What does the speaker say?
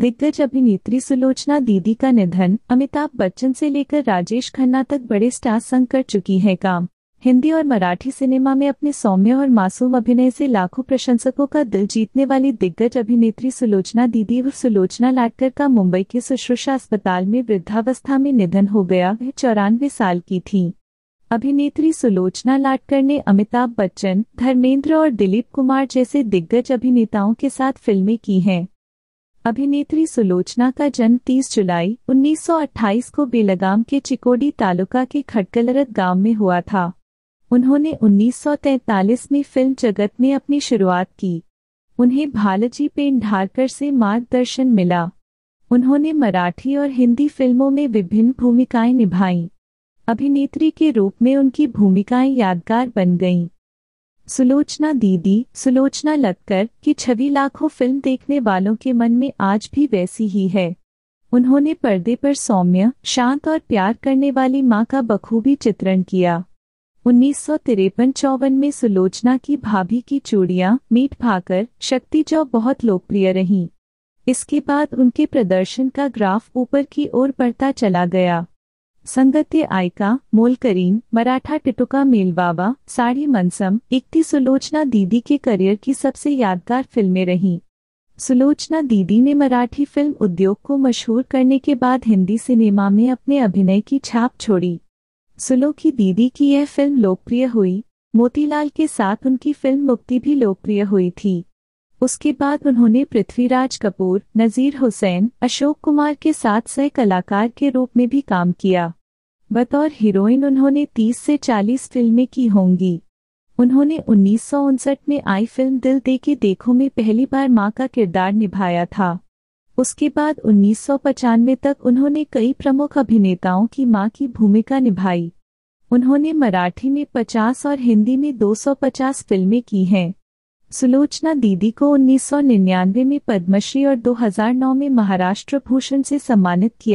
दिग्गज अभिनेत्री सुलोचना दीदी का निधन अमिताभ बच्चन से लेकर राजेश खन्ना तक बड़े स्टार संग कर चुकी हैं काम हिंदी और मराठी सिनेमा में अपने सौम्य और मासूम अभिनय से लाखों प्रशंसकों का दिल जीतने वाली दिग्गज अभिनेत्री सुलोचना दीदी व सुलोचना लाटकर का मुंबई के सुश्रुषा अस्पताल में वृद्धावस्था में निधन हो गया वह चौरानवे साल की थी अभिनेत्री सुलोचना लाटकर ने अमिताभ बच्चन धर्मेंद्र और दिलीप कुमार जैसे दिग्गज अभिनेताओं के साथ फिल्में की हैं अभिनेत्री सुलोचना का जन्म 30 जुलाई 1928 को बेलगाम के चिकोडी तालुका के खटकलरत गांव में हुआ था उन्होंने 1943 में फिल्म जगत में अपनी शुरुआत की उन्हें भालजी पेंढारकर से मार्गदर्शन मिला उन्होंने मराठी और हिंदी फिल्मों में विभिन्न भूमिकाएं निभाईं अभिनेत्री के रूप में उनकी भूमिकाएं यादगार बन गईं सुलोचना दीदी सुलोचना लतकर की छवि लाखों फिल्म देखने वालों के मन में आज भी वैसी ही है उन्होंने पर्दे पर सौम्य शांत और प्यार करने वाली माँ का बखूबी चित्रण किया उन्नीस सौ तिरपन चौवन में सुलोचना की भाभी की चूड़ियाँ मीट भाकर शक्ति जो बहुत लोकप्रिय रहीं इसके बाद उनके प्रदर्शन का ग्राफ ऊपर की ओर बढ़ता चला गया संगत्य आयका मोल करीन मराठा टिटुका मेलवावा साड़ी मनसम इकती सुलोचना दीदी के करियर की सबसे यादगार फिल्में रहीं सुलोचना दीदी ने मराठी फिल्म उद्योग को मशहूर करने के बाद हिंदी सिनेमा में अपने अभिनय की छाप छोड़ी सुलो की दीदी की यह फिल्म लोकप्रिय हुई मोतीलाल के साथ उनकी फिल्म मुक्ति भी लोकप्रिय हुई थी उसके बाद उन्होंने पृथ्वीराज कपूर नज़ीर हुसैन अशोक कुमार के साथ सह कलाकार के रूप में भी काम किया बतौर हीरोइन उन्होंने 30 से 40 फिल्में की होंगी उन्होंने उन्नीस में आई फिल्म दिल दे के देखो में पहली बार मां का किरदार निभाया था उसके बाद उन्नीस तक उन्होंने कई प्रमुख अभिनेताओं की मां की भूमिका निभाई उन्होंने मराठी में 50 और हिंदी में 250 फिल्में की हैं सुलोचना दीदी को 1999 में पद्मश्री और 2009 में महाराष्ट्र भूषण से सम्मानित किया